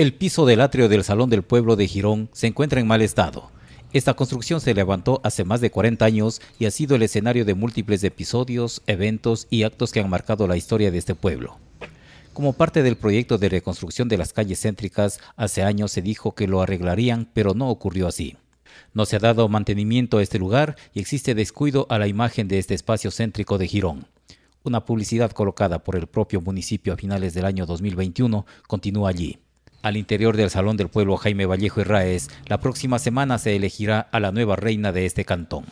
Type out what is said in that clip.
El piso del atrio del Salón del Pueblo de Girón se encuentra en mal estado. Esta construcción se levantó hace más de 40 años y ha sido el escenario de múltiples episodios, eventos y actos que han marcado la historia de este pueblo. Como parte del proyecto de reconstrucción de las calles céntricas, hace años se dijo que lo arreglarían, pero no ocurrió así. No se ha dado mantenimiento a este lugar y existe descuido a la imagen de este espacio céntrico de Girón. Una publicidad colocada por el propio municipio a finales del año 2021 continúa allí. Al interior del Salón del Pueblo Jaime Vallejo Raez, la próxima semana se elegirá a la nueva reina de este cantón.